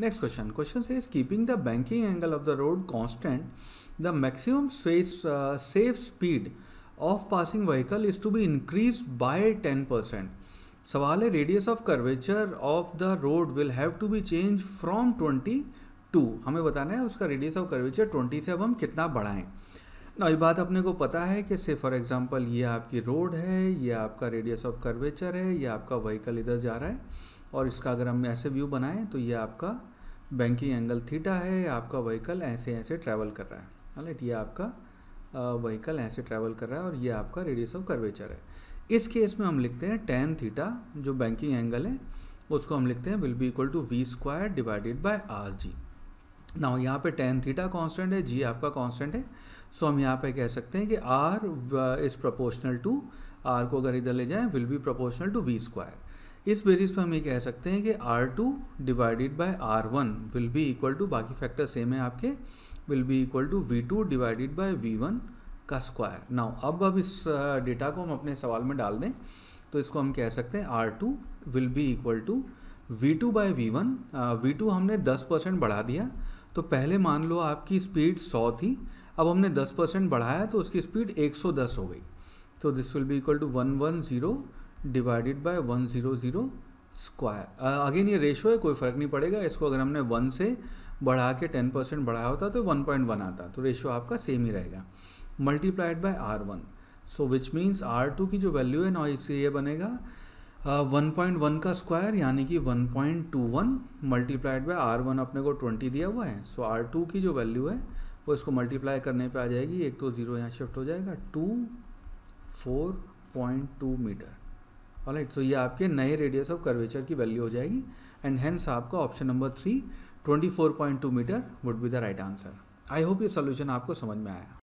next question question से is keeping the banking angle of the road constant the maximum safe speed of passing vehicle is to be increase by ten percent सवाल है radius of curvature of the road will have to be change from twenty to हमें बताना है उसका radius of curvature twenty से अब हम कितना बढ़ाएं ना ये बात अपने को पता है कि से फॉर एग्जाम्पल ये आपकी रोड है ये आपका रेडियस ऑफ कर्वेचर है ये आपका व्हीकल इधर जा रहा है और इसका अगर हम ऐसे व्यू बनाएं तो ये आपका बैंकिंग एंगल थीटा है आपका व्हीकल ऐसे ऐसे ट्रैवल कर रहा है राइट ये आपका व्हीकल ऐसे ट्रैवल कर रहा है और ये आपका रेडियस ऑफ कर्वेचर है इस केस में हम लिखते हैं टेन थीटा जो बैंकिंग एंगल है उसको हम लिखते हैं will be equal to v square divided by r g ना यहाँ पे टेन थीटा कांस्टेंट है जी आपका कांस्टेंट है सो हम यहाँ पे कह सकते हैं कि r is proportional to r को अगर इधर ले जाएं will be proportional to v square इस बेसिस पर हम ये कह सकते हैं कि r two divided by r one will be equal to बाकी फैक्टर सेम है आपके will be equal to v two divided by v one का स्क्वायर नाउ अब अब इस डेटा को हम अपने सवाल में डाल दें तो इसको हम कह सकते हैं r two will be equal to v two by v one v two हमने दस परसेंट बढ़ा दिया तो पहले मान लो आपकी स्पीड सौ थी अब हमने दस परसेंट बढ़ाया तो उसकी स्पीड एक सौ दस हो गई तो this will be equal to one one zero divided by one zero zero square again ये रेशो है कोई फ़र्क नहीं पड़ेगा इसको अगर हमने वन से बढ़ा के टेन परसेंट बढ़ाया होता तो वन पॉइंट वन आता तो रेशो आपका सेम ही रहेगा multiplied by R one so which means R two की जो वैल्यू है ना इससे ये बनेगा वन पॉइंट वन का स्क्वायर यानी कि one point two one multiplied by R one अपने को ट्वेंटी दिया हुआ है सो आर टू की जो वैल्यू है वो इसको मल्टीप्लाई करने पे आ जाएगी एक तो ज़ीरो यहाँ शिफ्ट हो जाएगा two four point two metre right so ये आपके नए रेडियस ऑफ कर्वेचर की वैल्यू हो जाएगी एंड हैंस आपका option number three 24.2 metre would be the right answer I hope ये सोल्यूशन आपको समझ में आया